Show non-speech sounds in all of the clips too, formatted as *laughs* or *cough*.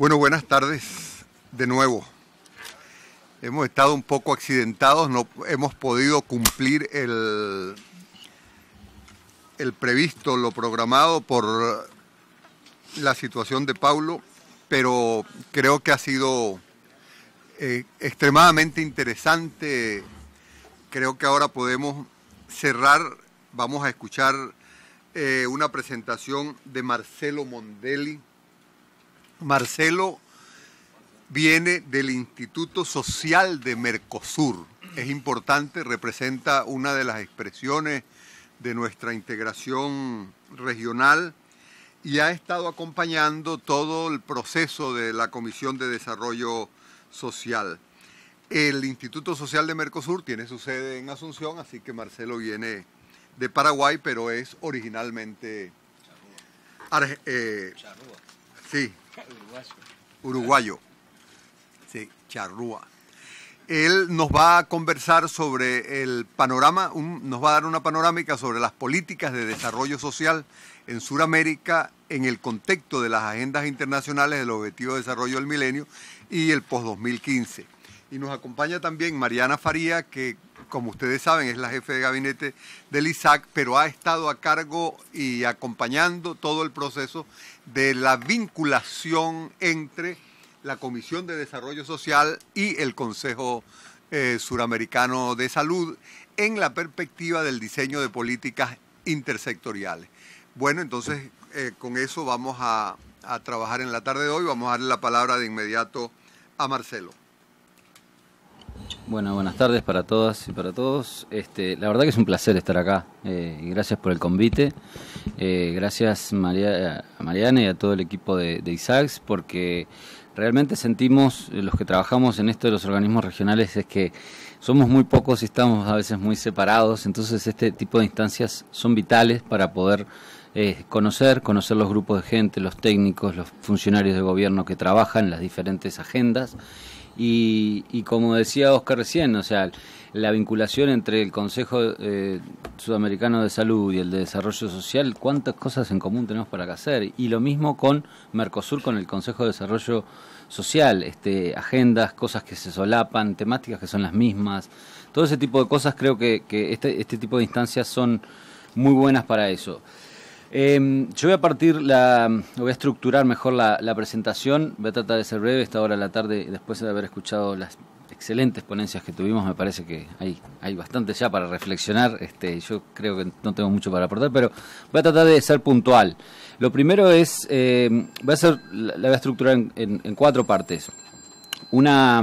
Bueno, buenas tardes de nuevo. Hemos estado un poco accidentados, no hemos podido cumplir el, el previsto, lo programado por la situación de Paulo, pero creo que ha sido eh, extremadamente interesante. Creo que ahora podemos cerrar, vamos a escuchar eh, una presentación de Marcelo Mondelli Marcelo viene del Instituto Social de Mercosur. Es importante, representa una de las expresiones de nuestra integración regional y ha estado acompañando todo el proceso de la Comisión de Desarrollo Social. El Instituto Social de Mercosur tiene su sede en Asunción, así que Marcelo viene de Paraguay, pero es originalmente... Eh, sí, Uruguayo. Sí, charrúa. Él nos va a conversar sobre el panorama, nos va a dar una panorámica sobre las políticas de desarrollo social en Sudamérica en el contexto de las agendas internacionales del Objetivo de Desarrollo del Milenio y el post-2015. Y nos acompaña también Mariana Faría, que como ustedes saben es la jefe de gabinete del ISAC, pero ha estado a cargo y acompañando todo el proceso de la vinculación entre la Comisión de Desarrollo Social y el Consejo eh, Suramericano de Salud en la perspectiva del diseño de políticas intersectoriales. Bueno, entonces eh, con eso vamos a, a trabajar en la tarde de hoy. Vamos a darle la palabra de inmediato a Marcelo. Bueno, buenas tardes para todas y para todos. Este, la verdad que es un placer estar acá. Eh, gracias por el convite. Eh, gracias María, a Mariana y a todo el equipo de, de porque realmente sentimos, eh, los que trabajamos en esto de los organismos regionales, es que somos muy pocos y estamos a veces muy separados. Entonces este tipo de instancias son vitales para poder conocer, conocer los grupos de gente, los técnicos, los funcionarios de gobierno que trabajan, las diferentes agendas y, como decía Oscar recién, o sea, la vinculación entre el Consejo eh, Sudamericano de Salud y el de Desarrollo Social, cuántas cosas en común tenemos para hacer. Y lo mismo con Mercosur, con el Consejo de Desarrollo Social, este, agendas, cosas que se solapan, temáticas que son las mismas. Todo ese tipo de cosas creo que, este, este tipo de instancias son muy buenas para eso. Em, yo voy a partir, la, voy a estructurar mejor la, presentación, voy a tratar de ser breve esta hora de la tarde, después de haber escuchado las excelentes ponencias que tuvimos, me parece que hay, hay bastante ya para reflexionar, este, yo creo que no tengo mucho para aportar, pero voy a tratar de ser puntual. Lo primero es, eh, voy a ser, la, voy a estructurar en cuatro partes. Una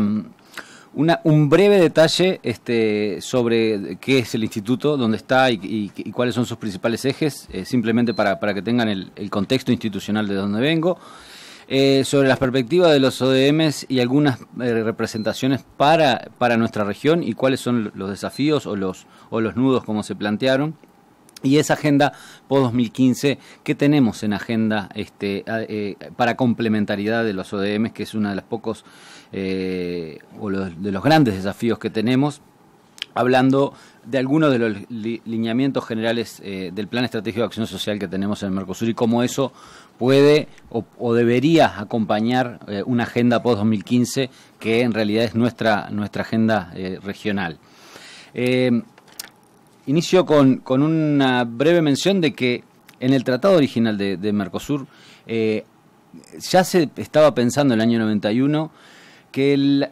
un breve detalle este, sobre qué es el instituto, dónde está y, cuáles son sus principales ejes, eh, simplemente para, que tengan el, contexto institucional de donde vengo. Eh, sobre las perspectivas de los ODMs y algunas eh, representaciones para, nuestra región y cuáles son los desafíos o los nudos como se plantearon y esa agenda post 2015 que tenemos en agenda este, eh, para complementariedad de los ODMs, que es uno de eh, los pocos o de los grandes desafíos que tenemos, hablando de algunos de los lineamientos generales eh, del Plan Estratégico de Acción Social que tenemos en el Mercosur y cómo eso puede o, debería acompañar una agenda post-2015 que en realidad es nuestra, nuestra agenda regional. Inicio con, con una breve mención de que en el tratado original de, Mercosur eh, ya se estaba pensando en el año 91 que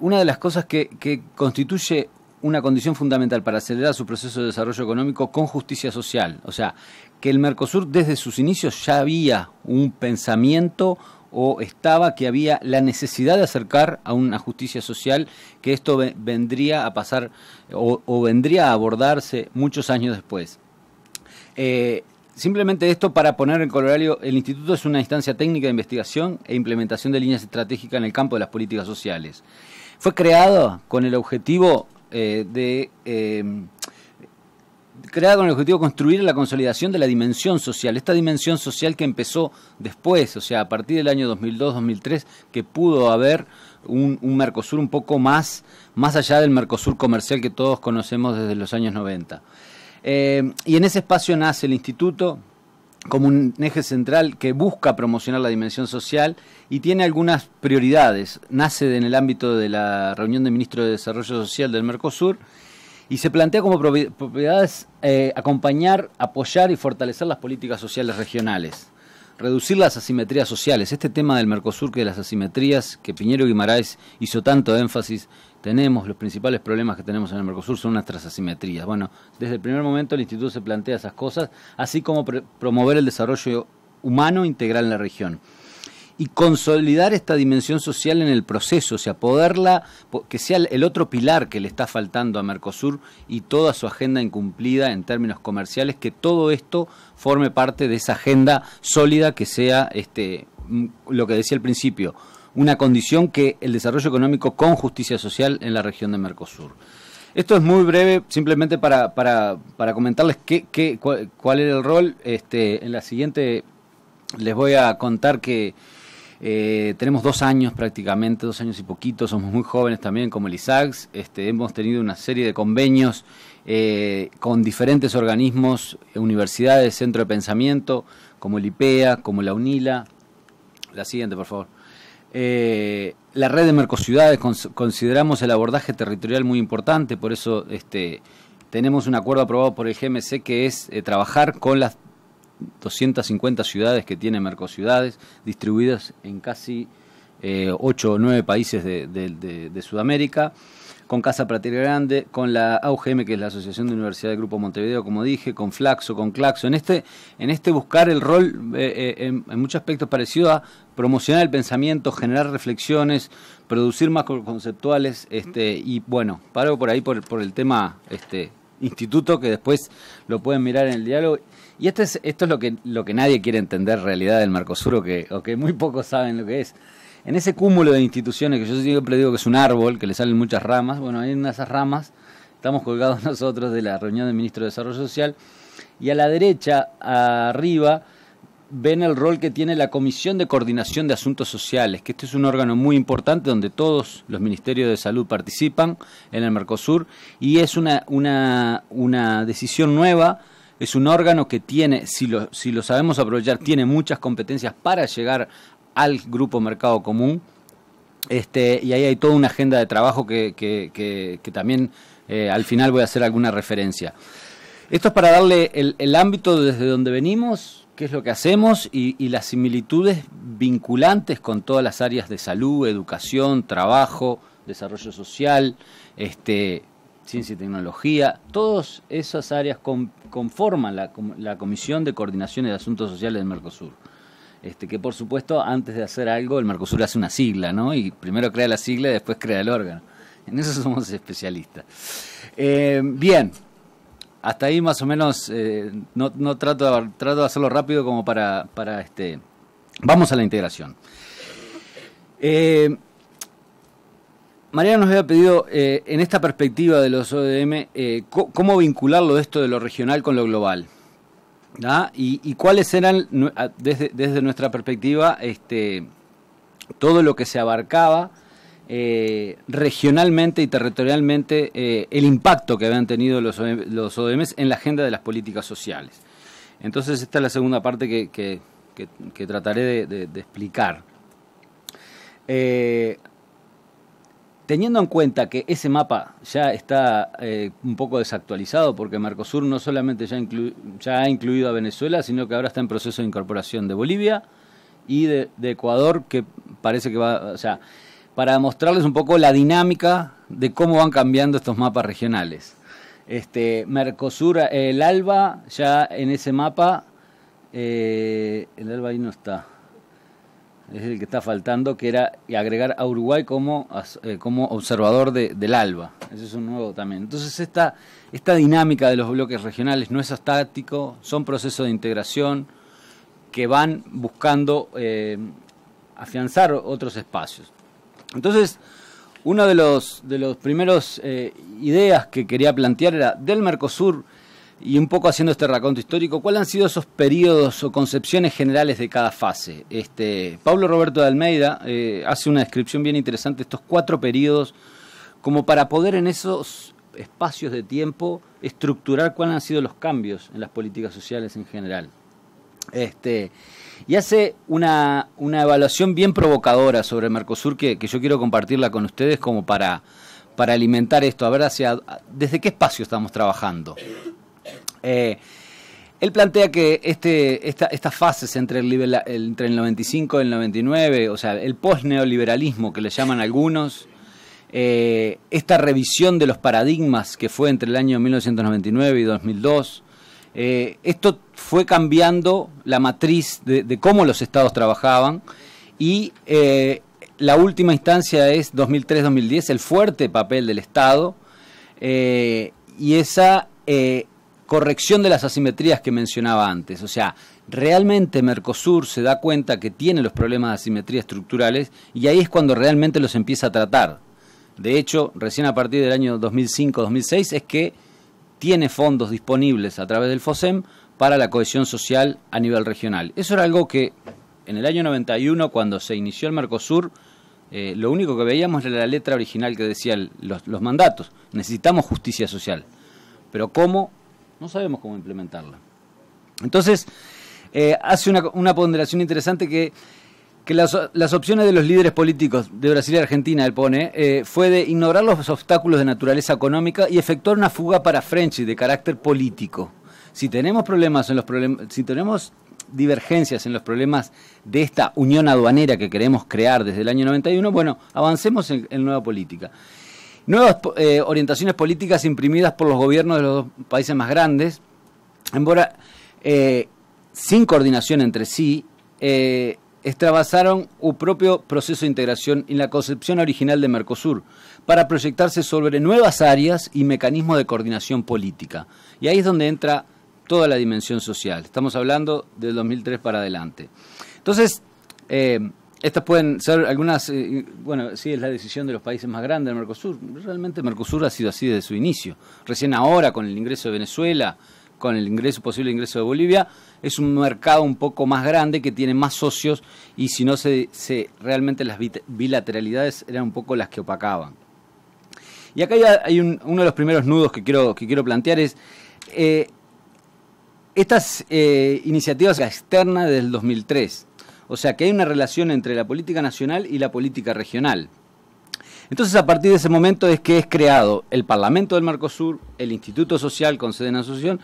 una de las cosas que, que constituye una condición fundamental para acelerar su proceso de desarrollo económico con justicia social. O sea, que el Mercosur desde sus inicios ya había un pensamiento, o estaba que había la necesidad de acercar a una justicia social, que esto vendría a pasar o, vendría a abordarse muchos años después. Eh, simplemente esto para poner en colorario, el instituto es una instancia técnica de investigación e implementación de líneas estratégicas en el campo de las políticas sociales. Fue creado con el objetivo eh, de... Eh, creada con el objetivo de construir la consolidación de la dimensión social, esta dimensión social que empezó después, o sea, a partir del año 2002-2003, que pudo haber un, Mercosur un poco más, más allá del Mercosur comercial que todos conocemos desde los años 90. Eh, y en ese espacio nace el instituto como un eje central que busca promocionar la dimensión social y tiene algunas prioridades. Nace en el ámbito de la reunión de ministros de Desarrollo Social del Mercosur y se plantea como propiedades eh, acompañar, apoyar y fortalecer las políticas sociales regionales, reducir las asimetrías sociales. Este tema del Mercosur, que de las asimetrías, que Piñero Guimaraes hizo tanto énfasis, tenemos, los principales problemas que tenemos en el Mercosur son nuestras asimetrías. Bueno, desde el primer momento el instituto se plantea esas cosas, así como promover el desarrollo humano integral en la región y consolidar esta dimensión social en el proceso, o sea, poderla, que sea el otro pilar que le está faltando a Mercosur y toda su agenda incumplida en términos comerciales, que todo esto forme parte de esa agenda sólida que sea este, mm, lo que decía al principio, una condición que el desarrollo económico con justicia social en la región de Mercosur. Esto es muy breve, simplemente para, para, para comentarles qué, qué, cuál, cuál, era el rol. Este, en la siguiente les voy a contar que eh, tenemos dos años prácticamente, dos años y poquito, somos muy jóvenes también como el ISAGS, este, hemos tenido una serie de convenios eh, con diferentes organismos, universidades, centro de pensamiento, como el IPEA, como la UNILA. La siguiente, por favor. Eh, la red de Mercosiudades consideramos el abordaje territorial muy importante, por eso este, tenemos un acuerdo aprobado por el GMC que es trabajar con las 250 ciudades que tiene ciudades, distribuidas en casi 8 eh, o 9 países de, Sudamérica, con Casa Prateria Grande, con la AUGM, que es la Asociación de Universidad del Grupo Montevideo, como dije, con Flaxo, con Claxo, en este, en este buscar el rol eh, eh, en, muchos aspectos parecido a promocionar el pensamiento, generar reflexiones, producir más conceptuales, este, y bueno, paro por ahí por, el tema este, instituto, que después lo pueden mirar en el diálogo. Y esto es, esto es lo, que, lo que nadie quiere entender realidad del Mercosur o que, que muy pocos saben lo que es. En ese cúmulo de instituciones que yo siempre digo que es un árbol, que le salen muchas ramas, bueno, hay una esas ramas estamos colgados *laughs* nosotros de la reunión del ministro de Desarrollo Social, y a la derecha, arriba, ven el rol que tiene la Comisión de Coordinación de Asuntos Sociales, que este es un órgano muy importante donde todos los ministerios de salud participan en el Mercosur, y es una, una, una decisión nueva es un órgano que tiene, si lo, si lo sabemos aprovechar, tiene muchas competencias para llegar al grupo mercado común. Este, y ahí hay toda una agenda de trabajo que, también eh, al final voy a hacer alguna referencia. Esto es para darle el, ámbito desde donde venimos, qué es lo que hacemos y, las similitudes vinculantes con todas las áreas de salud, educación, trabajo, desarrollo social, este, ciencia y tecnología, todas esas áreas conforman la, Comisión de Coordinación de Asuntos Sociales del Mercosur. Este, que por supuesto antes de hacer algo el Mercosur hace una sigla, ¿no? Y primero crea la sigla y después crea el órgano. En eso somos especialistas. Eh, bien, hasta ahí más o menos, eh, no, trato, de, trato de hacerlo rápido como para, este... Vamos a la integración. Eh, María nos había pedido, eh, en esta perspectiva de los ODM, eh, cómo vincularlo esto de lo regional con lo global. Y, cuáles eran, desde, nuestra perspectiva, este, todo lo que se abarcaba eh, regionalmente y territorialmente, el impacto que habían tenido los, ODM ODMs en la agenda de las políticas sociales. Entonces, esta es la segunda parte que, trataré de, explicar. Teniendo en cuenta que ese mapa ya está eh, un poco desactualizado, porque Mercosur no solamente ya, ha incluido a Venezuela, sino que ahora está en proceso de incorporación de Bolivia y de, Ecuador, que parece que va, o sea, para mostrarles un poco la dinámica de cómo van cambiando estos mapas regionales. Este, Mercosur, eh, el ALBA, ya en ese mapa, eh, el ALBA ahí no está es el que está faltando, que era agregar a Uruguay como, eh, observador de, del ALBA. Ese es un nuevo también. Entonces esta, dinámica de los bloques regionales no es estático, son procesos de integración que van buscando eh, afianzar otros espacios. Entonces, una de las de los primeros eh, ideas que quería plantear era del Mercosur, y un poco haciendo este raconto histórico, ¿cuáles han sido esos periodos o concepciones generales de cada fase? Este, Pablo Roberto de Almeida eh, hace una descripción bien interesante de estos cuatro periodos, como para poder en esos espacios de tiempo estructurar cuáles han sido los cambios en las políticas sociales en general. Este, y hace una, evaluación bien provocadora sobre Mercosur que, yo quiero compartirla con ustedes como para, para alimentar esto, a ver desde qué espacio estamos trabajando. Eh, él plantea que este, estas fases entre el, entre el 95 y el 99, o sea, el post-neoliberalismo que le llaman algunos, eh, esta revisión de los paradigmas que fue entre el año 1999 y 2002, eh, esto fue cambiando la matriz de, cómo los estados trabajaban y la última instancia es 2003-2010, el fuerte papel del Estado y esa corrección de las asimetrías que mencionaba antes. O sea, realmente Mercosur se da cuenta que tiene los problemas de asimetría estructurales y ahí es cuando realmente los empieza a tratar. De hecho, recién a partir del año 2005-2006 es que tiene fondos disponibles a través del FOSEM para la cohesión social a nivel regional. Eso era algo que en el año 91, cuando se inició el Mercosur, eh, lo único que veíamos era la letra original que decía los, los mandatos. Necesitamos justicia social. Pero ¿cómo no sabemos cómo implementarla. Entonces, eh, hace una, ponderación interesante que, las, las, opciones de los líderes políticos de Brasil y Argentina, él pone, eh, fue de ignorar los obstáculos de naturaleza económica y efectuar una fuga para Frenchy de carácter político. Si tenemos problemas en los problemas si tenemos divergencias en los problemas de esta unión aduanera que queremos crear desde el año 91, bueno, avancemos en, en nueva política. Nuevas eh, orientaciones políticas imprimidas por los gobiernos de los dos países más grandes, embora, eh, sin coordinación entre sí, eh, extravasaron su propio proceso de integración en la concepción original de Mercosur para proyectarse sobre nuevas áreas y mecanismos de coordinación política. Y ahí es donde entra toda la dimensión social. Estamos hablando del 2003 para adelante. Entonces, eh, estas pueden ser algunas, eh, bueno, sí, es la decisión de los países más grandes del Mercosur. Realmente Mercosur ha sido así desde su inicio. Recién ahora, con el ingreso de Venezuela, con el ingreso posible ingreso de Bolivia, es un mercado un poco más grande que tiene más socios y si no se, se realmente las bilateralidades eran un poco las que opacaban. Y acá hay uno de los primeros nudos que quiero, que quiero plantear es eh, estas eh, iniciativas externas del 2003 o sea que hay una relación entre la política nacional y la política regional. Entonces, a partir de ese momento es que es creado el Parlamento del Mercosur, el Instituto Social con sede en asociación,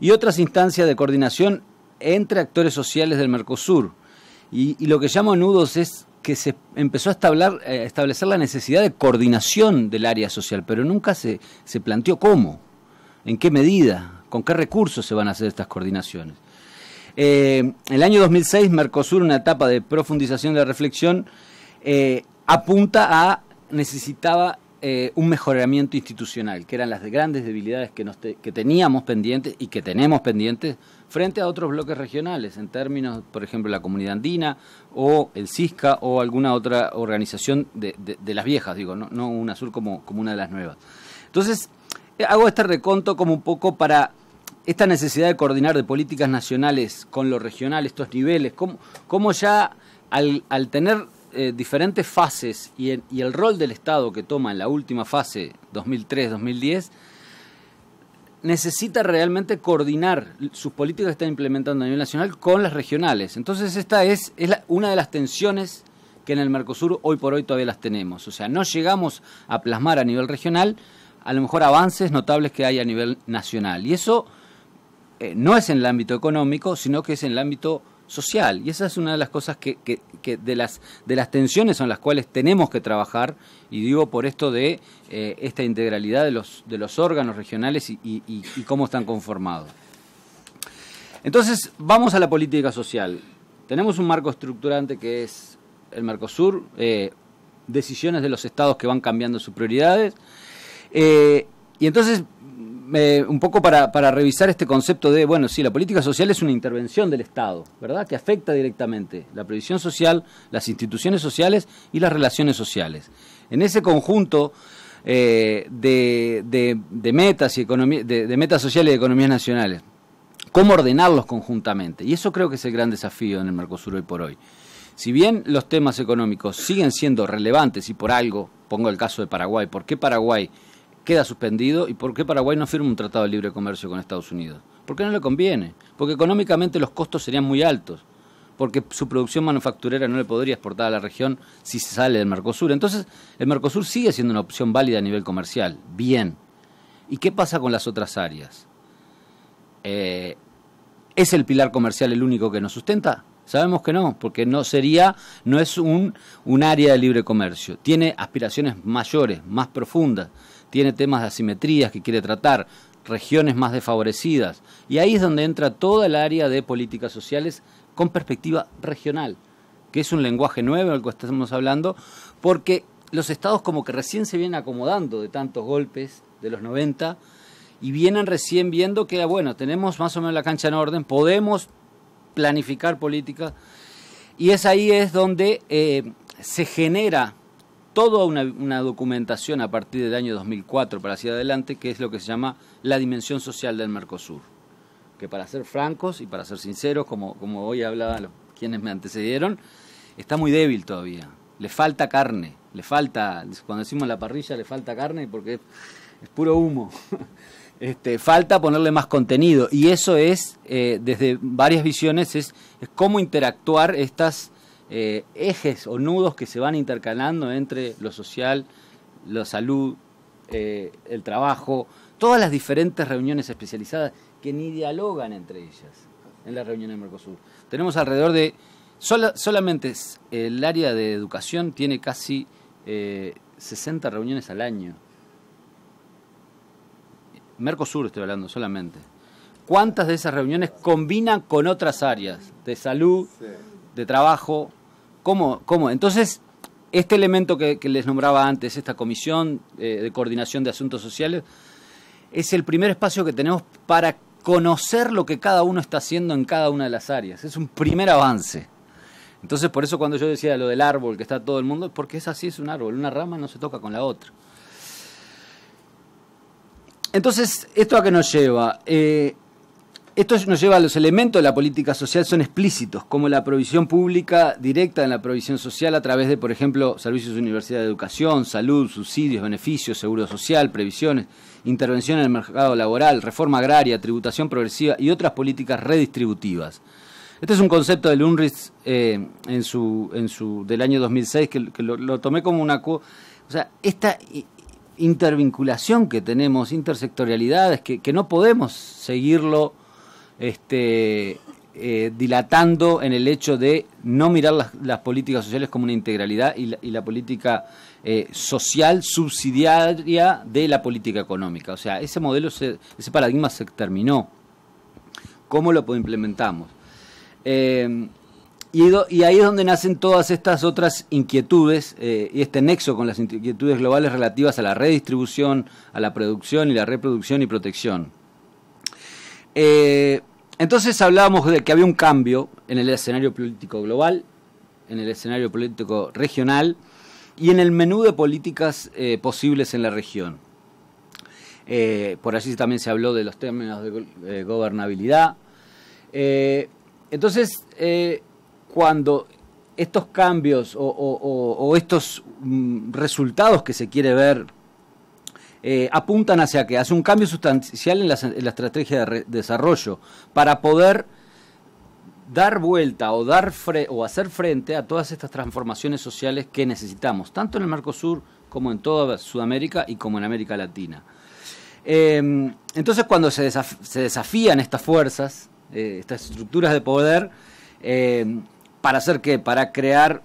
y otras instancias de coordinación entre actores sociales del Mercosur. Y, lo que llamo nudos es que se empezó eh, a establecer la necesidad de coordinación del área social, pero nunca se planteó cómo, en qué medida, con qué recursos se van a hacer estas coordinaciones. En eh, el año 2006, Mercosur, una etapa de profundización de reflexión, eh, apunta a necesitaba eh, un mejoramiento institucional, que eran las grandes debilidades que, teníamos pendientes y que tenemos pendientes frente a otros bloques regionales, en términos, por ejemplo, la comunidad andina o el CISCA o alguna otra organización de, las viejas, digo, no, no UNASUR como, como una de las nuevas. Entonces, hago este reconto como un poco para esta necesidad de coordinar de políticas nacionales con lo regional, estos niveles, cómo, cómo ya al, al tener eh, diferentes fases y, el rol del Estado que toma en la última fase, 2003-2010, necesita realmente coordinar sus políticas que están implementando a nivel nacional con las regionales. Entonces esta es, es una de las tensiones que en el Mercosur hoy por hoy todavía las tenemos. O sea, no llegamos a plasmar a nivel regional a lo mejor avances notables que hay a nivel nacional. Y eso eh, no es en el ámbito económico, sino que es en el ámbito social. Y esa es una de las cosas que, de, las, de las tensiones son las cuales tenemos que trabajar, y digo por esto de eh, esta integralidad de los, de los órganos regionales y, cómo están conformados. Entonces, vamos a la política social. Tenemos un marco estructurante que es el Mercosur, eh, decisiones de los estados que van cambiando sus prioridades. y entonces eh, un poco para, revisar este concepto de, bueno, sí, la política social es una intervención del Estado, ¿verdad? Que afecta directamente la previsión social, las instituciones sociales y las relaciones sociales. En ese conjunto eh, de, de, de, metas y de, de metas sociales y economías nacionales, ¿cómo ordenarlos conjuntamente? Y eso creo que es el gran desafío en el Mercosur hoy por hoy. Si bien los temas económicos siguen siendo relevantes y por algo, pongo el caso de Paraguay, ¿por qué Paraguay? queda suspendido y por qué Paraguay no firma un tratado de libre comercio con Estados Unidos. Porque no le conviene, porque económicamente los costos serían muy altos, porque su producción manufacturera no le podría exportar a la región si se sale del Mercosur. Entonces, el Mercosur sigue siendo una opción válida a nivel comercial, bien. ¿Y qué pasa con las otras áreas? Eh, ¿Es el pilar comercial el único que nos sustenta? Sabemos que no, porque no sería, no es un área de libre comercio. Tiene aspiraciones mayores, más profundas tiene temas de asimetrías que quiere tratar, regiones más desfavorecidas. Y ahí es donde entra toda el área de políticas sociales con perspectiva regional, que es un lenguaje nuevo al que estamos hablando, porque los estados como que recién se vienen acomodando de tantos golpes de los 90 y vienen recién viendo que, bueno, tenemos más o menos la cancha en orden, podemos planificar políticas y es ahí es donde eh, se genera toda una, documentación a partir del año 2004 para hacia adelante, que es lo que se llama la dimensión social del Mercosur. Que para ser francos y para ser sinceros, como, como hoy hablaban quienes me antecedieron, está muy débil todavía. Le falta carne, le falta, cuando decimos la parrilla, le falta carne porque es, puro humo. *laughs* Este, falta ponerle más contenido y eso es, eh, desde varias visiones, es, es cómo interactuar estas eh, ejes o nudos que se van intercalando entre lo social, la salud, eh, el trabajo, todas las diferentes reuniones especializadas que ni dialogan entre ellas en las reuniones de Mercosur. Tenemos alrededor de, solamente el área de educación tiene casi 60 eh, reuniones al año. Mercosur estoy hablando solamente. ¿Cuántas de esas reuniones combinan con otras áreas de salud, de trabajo, ¿Cómo? cómo? Entonces, este elemento que, les nombraba antes, esta comisión eh, de coordinación de asuntos sociales, es el primer espacio que tenemos para conocer lo que cada uno está haciendo en cada una de las áreas. Es un primer avance. Entonces, por eso cuando yo decía lo del árbol, que está todo el mundo, porque es así, es un árbol, una rama no se toca con la otra. Entonces, ¿esto a qué nos lleva? Eh, esto nos lleva a los elementos de la política social, son explícitos, como la provisión pública directa en la provisión social a través de, por ejemplo, servicios de universidad de educación, salud, subsidios, beneficios, seguro social, previsiones, intervención en el mercado laboral, reforma agraria, tributación progresiva y otras políticas redistributivas. Este es un concepto del UNRIS eh, en su, en su, del año 2006 que, lo, tomé como una... O sea, esta intervinculación que tenemos, intersectorialidades, que, que no podemos seguirlo este, eh, dilatando en el hecho de no mirar las, políticas sociales como una integralidad y la, política eh, social subsidiaria de la política económica. O sea, ese modelo, ese paradigma se terminó. ¿Cómo lo implementamos? Eh, y, ahí es donde nacen todas estas otras inquietudes y este nexo con las inquietudes globales relativas a la redistribución, a la producción y la reproducción y protección. Eh, entonces hablábamos de que había un cambio en el escenario político global, en el escenario político regional y en el menú de políticas eh, posibles en la región. Eh, por allí también se habló de los términos de eh, gobernabilidad. entonces, cuando estos cambios o, estos mm, resultados que se quiere ver eh, apuntan hacia que hace un cambio sustancial en la, estrategia de desarrollo para poder dar vuelta o, dar o hacer frente a todas estas transformaciones sociales que necesitamos, tanto en el sur como en toda Sudamérica y como en América Latina. Em, entonces cuando se, desafían estas fuerzas, eh, estas estructuras de poder, em, ¿para hacer qué? Para crear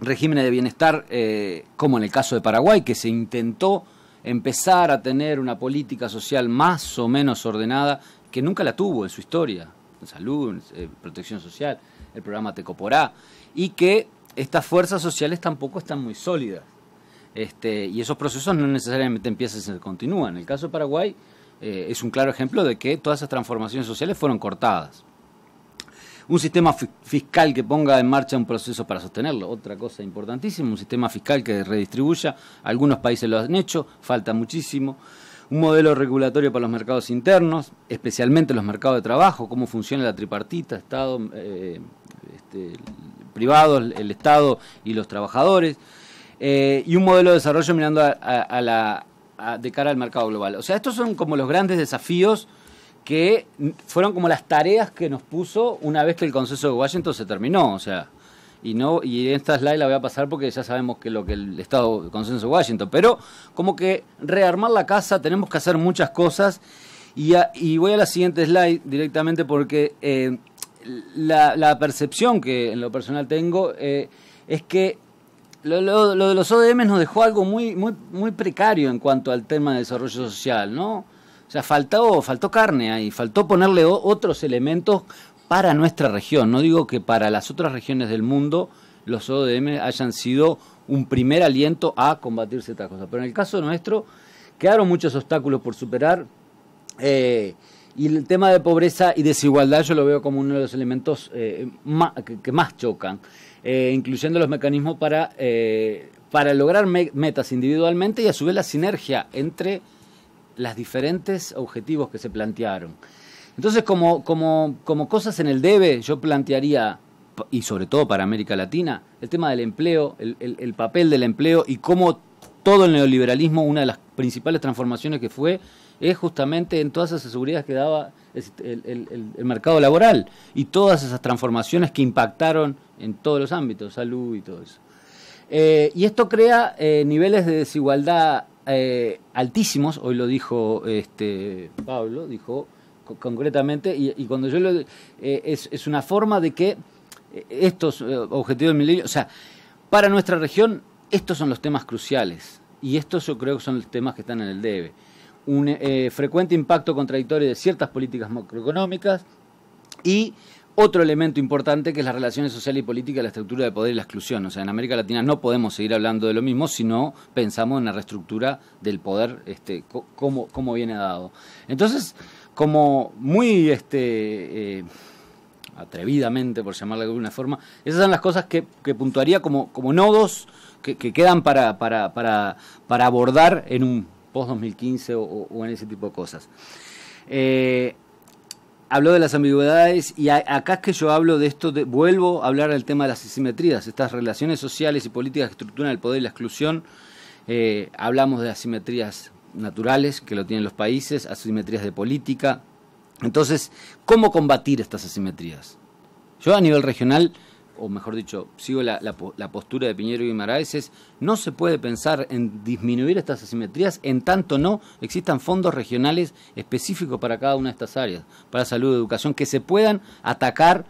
regímenes de bienestar, eh, como en el caso de Paraguay, que se intentó empezar a tener una política social más o menos ordenada que nunca la tuvo en su historia, en salud, eh, protección social, el programa Tecoporá, y que estas fuerzas sociales tampoco están muy sólidas. Este, y esos procesos no necesariamente empiezan y continúan. En el caso de Paraguay eh, es un claro ejemplo de que todas esas transformaciones sociales fueron cortadas un sistema fiscal que ponga en marcha un proceso para sostenerlo. Otra cosa importantísima, un sistema fiscal que redistribuya. Algunos países lo han hecho, falta muchísimo. Un modelo regulatorio para los mercados internos, especialmente los mercados de trabajo, cómo funciona la tripartita, Estado, eh, este, privados, el Estado y los trabajadores. Eh, y un modelo de desarrollo mirando la, de cara al mercado global. O sea, estos son como los grandes desafíos que fueron como las tareas que nos puso una vez que el consenso de Washington se terminó, o sea, y no y esta slide la voy a pasar porque ya sabemos que lo que el Estado el consenso de Washington, pero como que rearmar la casa, tenemos que hacer muchas cosas y, y voy a la siguiente slide directamente porque eh, la, percepción que en lo personal tengo eh, es que lo, de los ODM nos dejó algo muy, muy, muy precario en cuanto al tema de desarrollo social, ¿no? sea, faltó, faltó carne ahí, faltó ponerle otros elementos para nuestra región. No digo que para las otras regiones del mundo los ODM hayan sido un primer aliento a combatir ciertas cosas. Pero en el caso nuestro, quedaron muchos obstáculos por superar. Eh, y el tema de pobreza y desigualdad yo lo veo como uno de los elementos eh, que más chocan, eh, incluyendo los mecanismos para, para lograr metas individualmente y a su vez la sinergia entre las diferentes objetivos que se plantearon. Entonces, como, como, cosas en el debe, yo plantearía, y sobre todo para América Latina, el tema del empleo, el, papel del empleo y cómo todo el neoliberalismo, una de las principales transformaciones que fue, es justamente en todas esas seguridades que daba el, mercado laboral y todas esas transformaciones que impactaron en todos los ámbitos, salud y todo eso. Eh, y esto crea eh, niveles de desigualdad eh, altísimos, hoy lo dijo este, Pablo, dijo concretamente, y, cuando yo lo... Eh, es, una forma de que eh, estos objetivos del milenio, o sea, para nuestra región estos son los temas cruciales, y estos yo creo que son los temas que están en el debe. Un frecuente impacto contradictorio de ciertas políticas macroeconómicas y otro elemento importante que es las relaciones sociales y políticas, la estructura de poder y la exclusión. O sea, en América Latina no podemos seguir hablando de lo mismo si no pensamos en la reestructura del poder, este, cómo, cómo viene dado. Entonces, como muy este, eh, atrevidamente, por llamarla de alguna forma, esas son las cosas que, puntuaría como, como nodos que, quedan para, para, abordar en un post-2015 o, en ese tipo de cosas. Eh, habló de las ambigüedades y acá es que yo hablo de esto, vuelvo a hablar del tema de las asimetrías, estas relaciones sociales y políticas que estructuran el poder y la exclusión. Eh, hablamos de asimetrías naturales que lo tienen los países, asimetrías de política. Entonces, ¿cómo combatir estas asimetrías? Yo a nivel regional o mejor dicho, sigo la, postura de Piñero y Maraes, no se puede pensar en disminuir estas asimetrías en tanto no existan fondos regionales específicos para cada una de estas áreas, para salud, educación, que se puedan atacar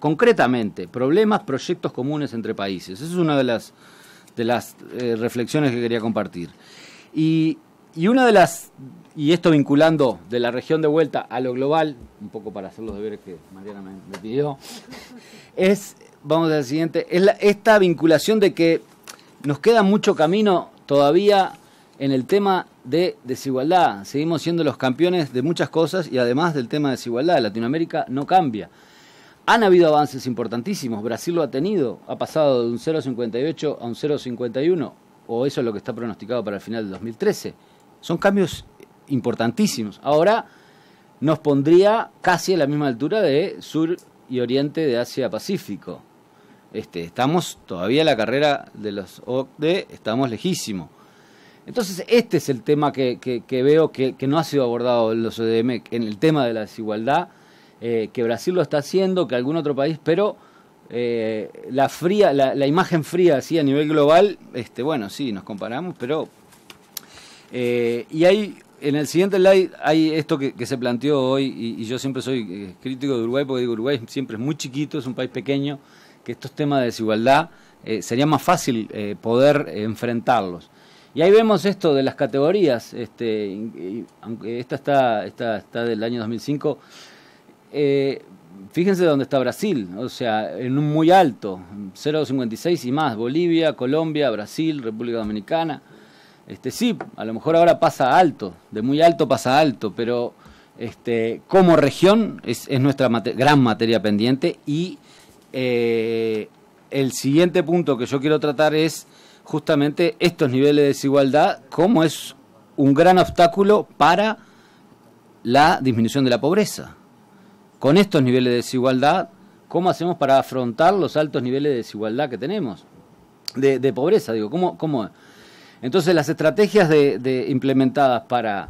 concretamente problemas, proyectos comunes entre países. Esa es una de las, de las eh, reflexiones que quería compartir. Y y una de las, y esto vinculando de la región de vuelta a lo global, un poco para hacer los deberes que Mariana me, pidió, *laughs* es, vamos al siguiente, es esta vinculación de que nos queda mucho camino todavía en el tema de desigualdad. Seguimos siendo los campeones de muchas cosas y además del tema de desigualdad. Latinoamérica no cambia. Han habido avances importantísimos. Brasil lo ha tenido. Ha pasado de un 0,58 a un 0,51. O eso es lo que está pronosticado para el final del 2013. Son cambios importantísimos. Ahora nos pondría casi a la misma altura de sur y oriente de Asia-Pacífico. Este, estamos todavía en la carrera de los OCDE, estamos lejísimos. Entonces, este es el tema que, veo que, no ha sido abordado en los ODM, en el tema de la desigualdad, eh, que Brasil lo está haciendo, que algún otro país, pero eh, la fría, la, imagen fría así a nivel global, este, bueno, sí, nos comparamos, pero eh, y hay, en el siguiente slide hay esto que, se planteó hoy, y, yo siempre soy eh, crítico de Uruguay, porque digo, Uruguay siempre es muy chiquito, es un país pequeño, que estos temas de desigualdad eh, sería más fácil eh, poder enfrentarlos. Y ahí vemos esto de las categorías, este, aunque esta está, esta está del año 2005, fíjense dónde está Brasil, o sea, en un muy alto, 0,56 y más, Bolivia, Colombia, Brasil, República Dominicana. Este, sí, a lo mejor ahora pasa alto, de muy alto pasa alto, pero este, como región es, nuestra gran materia pendiente y eh, el siguiente punto que yo quiero tratar es justamente estos niveles de desigualdad, cómo es un gran obstáculo para la disminución de la pobreza. Con estos niveles de desigualdad, ¿cómo hacemos para afrontar los altos niveles de desigualdad que tenemos? De, de pobreza, digo, ¿cómo, cómo entonces las estrategias de, implementadas para,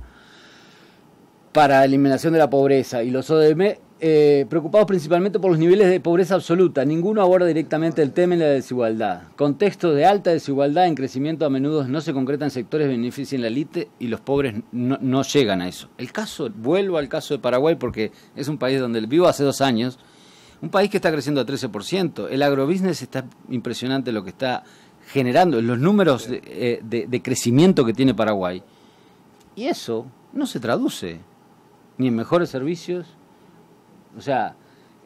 para eliminación de la pobreza y los ODM, eh, preocupados principalmente por los niveles de pobreza absoluta, ninguno aborda directamente el tema de la desigualdad. Contextos de alta desigualdad en crecimiento a menudo no se concretan sectores beneficien la elite y los pobres no, no llegan a eso. El caso, vuelvo al caso de Paraguay porque es un país donde vivo hace dos años, un país que está creciendo a 13%, el agrobusiness está impresionante lo que está generando, los números eh, de, crecimiento que tiene Paraguay. Y eso no se traduce ni en mejores servicios. O sea,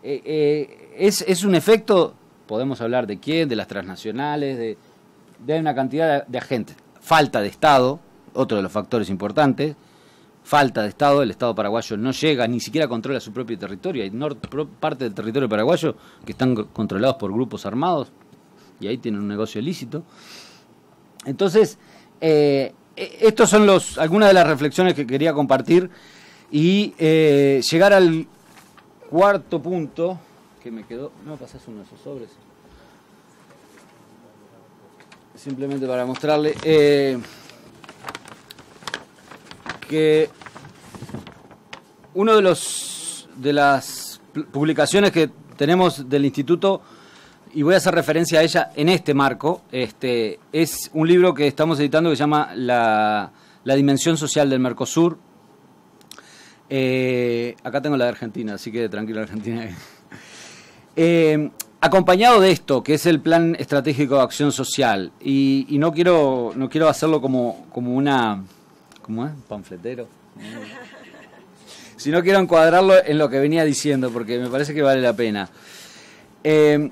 eh, eh, es, es, un efecto, podemos hablar de quién, de las transnacionales, de, de una cantidad de, agentes. Falta de Estado, otro de los factores importantes. Falta de Estado, el Estado paraguayo no llega, ni siquiera controla su propio territorio. Hay parte del territorio paraguayo que están controlados por grupos armados y ahí tiene un negocio ilícito. Entonces, eh, e, estos son los, algunas de las reflexiones que quería compartir y eh, llegar al cuarto punto que me quedó. No pasas uno de esos sobres. Simplemente para mostrarle eh, que uno de los de las publicaciones que tenemos del instituto y voy a hacer referencia a ella en este marco, este, es un libro que estamos editando que se llama La, dimensión social del Mercosur. Eh, acá tengo la de Argentina, así que tranquilo Argentina. *laughs* Eh, acompañado de esto, que es el Plan Estratégico de Acción Social, y, no, quiero, no quiero hacerlo como, como una... ¿Cómo es? Panfletero. *laughs* Sino quiero encuadrarlo en lo que venía diciendo, porque me parece que vale la pena. Eh,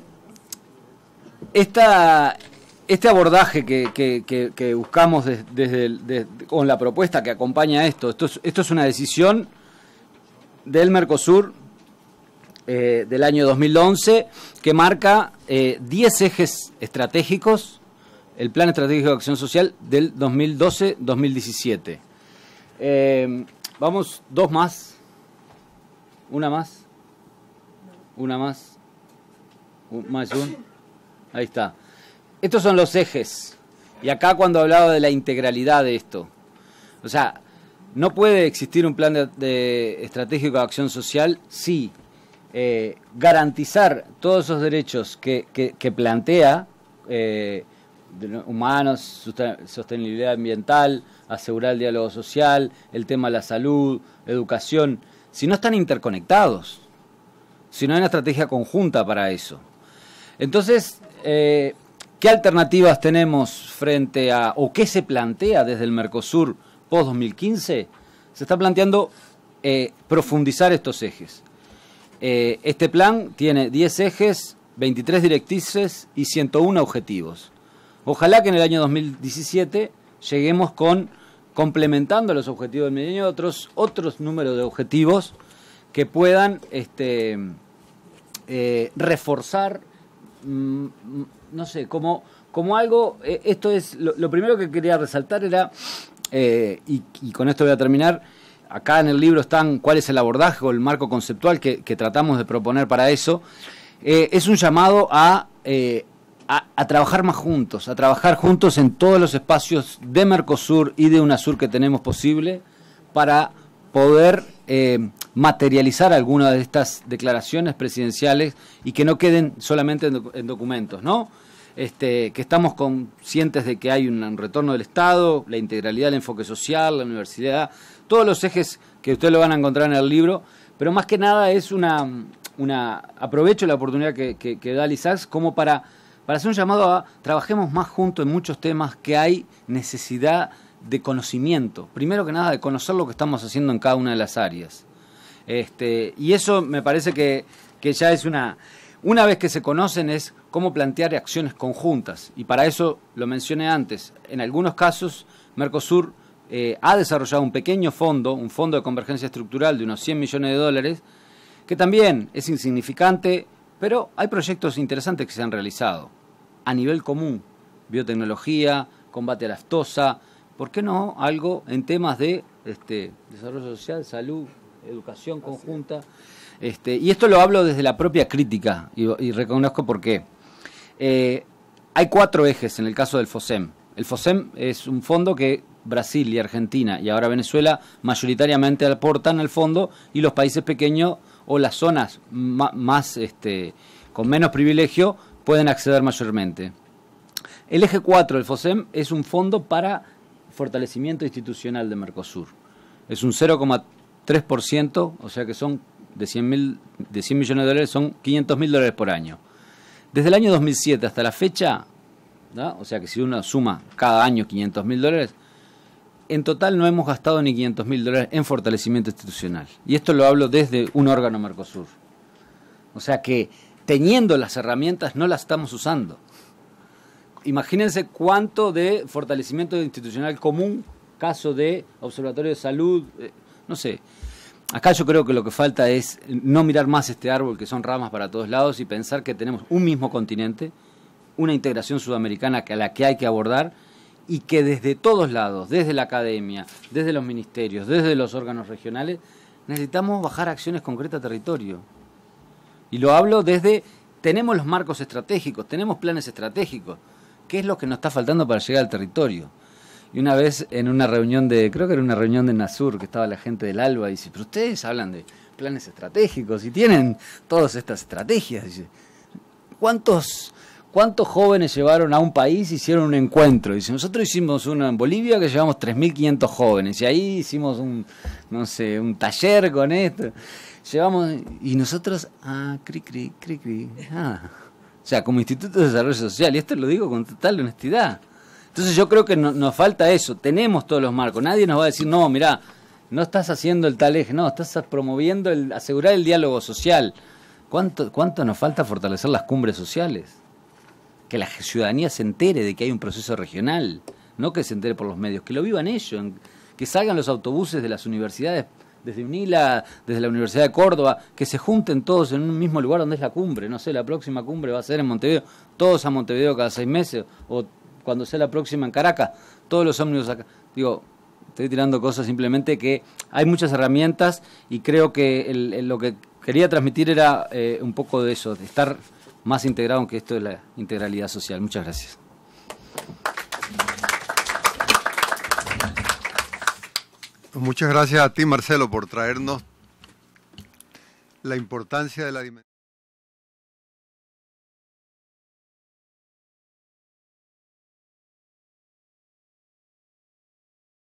esta, este abordaje que, buscamos desde, con la propuesta que acompaña esto, esto es, esto es una decisión del Mercosur eh, del año 2011 que marca 10 eh, ejes estratégicos, el Plan Estratégico de Acción Social del 2012-2017. Eh, vamos, dos más, una más, una más, más un. Ahí está. Estos son los ejes. Y acá cuando hablaba de la integralidad de esto. O sea, ¿no puede existir un plan de, estratégico de acción social si eh, garantizar todos esos derechos que, plantea eh, humanos, sostenibilidad ambiental, asegurar el diálogo social, el tema de la salud, educación, si no están interconectados, si no hay una estrategia conjunta para eso? Entonces, eh, ¿qué alternativas tenemos frente a, o qué se plantea desde el Mercosur post-2015? Se está planteando eh, profundizar estos ejes. Eh, este plan tiene 10 ejes, 23 directrices y 101 objetivos. Ojalá que en el año 2017 lleguemos con, complementando los objetivos del milenio, otros, otros números de objetivos que puedan este, reforzar Mm, no sé, como, como algo, eh, esto es, lo, primero que quería resaltar era, eh, y, con esto voy a terminar, acá en el libro están cuál es el abordaje o el marco conceptual que, tratamos de proponer para eso, eh, es un llamado a, a, trabajar más juntos, a trabajar juntos en todos los espacios de Mercosur y de UNASUR que tenemos posible para poder materializar alguna de estas declaraciones presidenciales y que no queden solamente en, documentos, ¿no? Este, que estamos conscientes de que hay un, retorno del Estado, la integralidad del enfoque social, la universidad, todos los ejes que ustedes lo van a encontrar en el libro, pero más que nada es una, aprovecho la oportunidad que, que, da Lizax como para, para hacer un llamado a trabajemos más juntos en muchos temas que hay necesidad de conocimiento, primero que nada de conocer lo que estamos haciendo en cada una de las áreas. Este, y eso me parece que, ya es una... Una vez que se conocen es cómo plantear acciones conjuntas. Y para eso lo mencioné antes. En algunos casos, Mercosur eh, ha desarrollado un pequeño fondo, un fondo de convergencia estructural de unos 100 millones de dólares, que también es insignificante, pero hay proyectos interesantes que se han realizado a nivel común. Biotecnología, combate a la aftosa, ¿por qué no algo en temas de este, desarrollo social, salud, educación conjunta. Este, y esto lo hablo desde la propia crítica y, reconozco por qué. Eh, hay cuatro ejes en el caso del FOSEM. El FOSEM es un fondo que Brasil y Argentina y ahora Venezuela mayoritariamente aportan al fondo y los países pequeños o las zonas más, este, con menos privilegio pueden acceder mayormente. El eje 4 del FOSEM es un fondo para fortalecimiento institucional de Mercosur. Es un 0,3%. 3%, o sea que son de 100, de millones de dólares, son 500 mil dólares por año. Desde el año 2007 hasta la fecha, o sea que si uno suma cada año 500 mil dólares, en total no hemos gastado ni 500 mil dólares en fortalecimiento institucional. Y esto lo hablo desde un órgano Mercosur. O sea que teniendo las herramientas no las estamos usando. Imagínense cuánto de fortalecimiento institucional común, caso de observatorio de salud, eh, no sé. Acá yo creo que lo que falta es no mirar más este árbol que son ramas para todos lados y pensar que tenemos un mismo continente, una integración sudamericana a la que hay que abordar y que desde todos lados, desde la academia, desde los ministerios, desde los órganos regionales, necesitamos bajar acciones concretas a territorio. Y lo hablo desde, tenemos los marcos estratégicos, tenemos planes estratégicos, ¿qué es lo que nos está faltando para llegar al territorio? Y una vez en una reunión de, creo que era una reunión de Nasur, que estaba la gente del ALBA, y dice, pero ustedes hablan de planes estratégicos y tienen todas estas estrategias. Dice, ¿cuántos, ¿cuántos jóvenes llevaron a un país y hicieron un encuentro? Dice, nosotros hicimos uno en Bolivia que llevamos 3.500 jóvenes y ahí hicimos un, no sé, un taller con esto. Llevamos, y nosotros, ah, cri, cri, cri, cri. Ah. O sea, como Instituto de Desarrollo Social, y esto lo digo con total honestidad. Entonces yo creo que nos falta eso, tenemos todos los marcos, nadie nos va a decir, no, mira, no estás haciendo el tal eje, no, estás promoviendo, el, asegurar el diálogo social. ¿Cuánto, ¿Cuánto nos falta fortalecer las cumbres sociales? Que la ciudadanía se entere de que hay un proceso regional, no que se entere por los medios, que lo vivan ellos, que salgan los autobuses de las universidades desde UNILA, desde la Universidad de Córdoba, que se junten todos en un mismo lugar donde es la cumbre. No sé, la próxima cumbre va a ser en Montevideo, todos a Montevideo cada seis meses o cuando sea la próxima en Caracas, todos los ómnibus acá. Digo, estoy tirando cosas simplemente que hay muchas herramientas y creo que lo que quería transmitir era eh, un poco de eso, de estar más integrado, que esto es la integralidad social. Muchas gracias. Pues muchas gracias a ti, Marcelo, por traernos la importancia de la dimensión.